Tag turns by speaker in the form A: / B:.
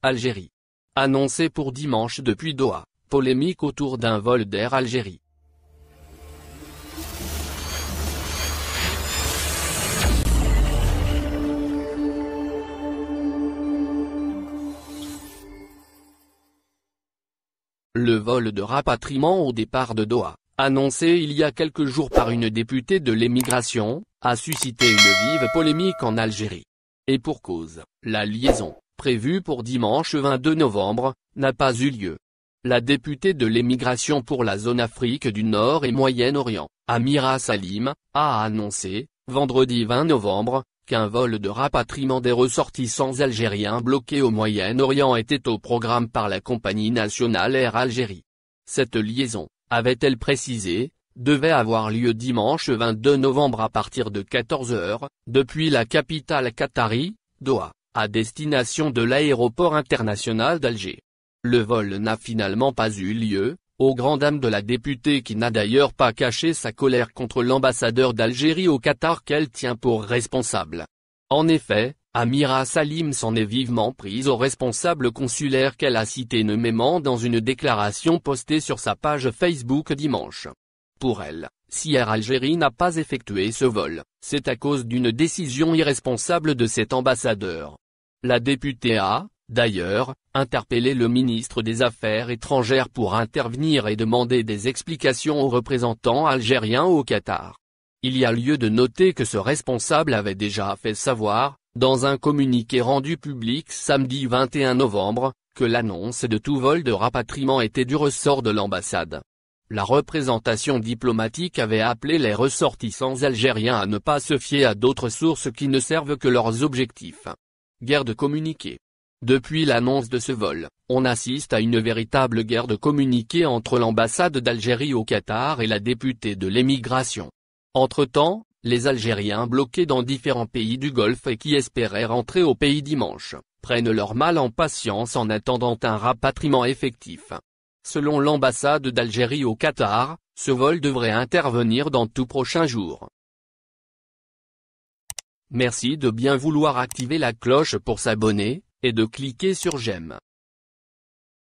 A: Algérie. Annoncé pour dimanche depuis Doha, polémique autour d'un vol d'Air Algérie. Le vol de rapatriement au départ de Doha, annoncé il y a quelques jours par une députée de l'émigration, a suscité une vive polémique en Algérie. Et pour cause, la liaison, Prévu pour dimanche 22 novembre, n'a pas eu lieu. La députée de l'émigration pour la zone Afrique du Nord et Moyen-Orient, Amira Salim, a annoncé, vendredi 20 novembre, qu'un vol de rapatriement des ressortissants algériens bloqués au Moyen-Orient était au programme par la compagnie nationale Air Algérie. Cette liaison, avait-elle précisé, devait avoir lieu dimanche 22 novembre à partir de 14h, depuis la capitale qatari, Doha à destination de l'aéroport international d'Alger. Le vol n'a finalement pas eu lieu, au grand dam de la députée qui n'a d'ailleurs pas caché sa colère contre l'ambassadeur d'Algérie au Qatar qu'elle tient pour responsable. En effet, Amira Salim s'en est vivement prise au responsable consulaire qu'elle a cité nommément dans une déclaration postée sur sa page Facebook dimanche. Pour elle, si Air Algérie n'a pas effectué ce vol, c'est à cause d'une décision irresponsable de cet ambassadeur. La députée a, d'ailleurs, interpellé le ministre des Affaires étrangères pour intervenir et demander des explications aux représentants algériens au Qatar. Il y a lieu de noter que ce responsable avait déjà fait savoir, dans un communiqué rendu public samedi 21 novembre, que l'annonce de tout vol de rapatriement était du ressort de l'ambassade la représentation diplomatique avait appelé les ressortissants algériens à ne pas se fier à d'autres sources qui ne servent que leurs objectifs. Guerre de communiqué. Depuis l'annonce de ce vol, on assiste à une véritable guerre de communiqué entre l'ambassade d'Algérie au Qatar et la députée de l'émigration. Entre-temps, les Algériens bloqués dans différents pays du Golfe et qui espéraient rentrer au pays dimanche, prennent leur mal en patience en attendant un rapatriement effectif. Selon l'ambassade d'Algérie au Qatar, ce vol devrait intervenir dans tout prochain jour. Merci de bien vouloir activer la cloche pour s'abonner, et de cliquer sur j'aime.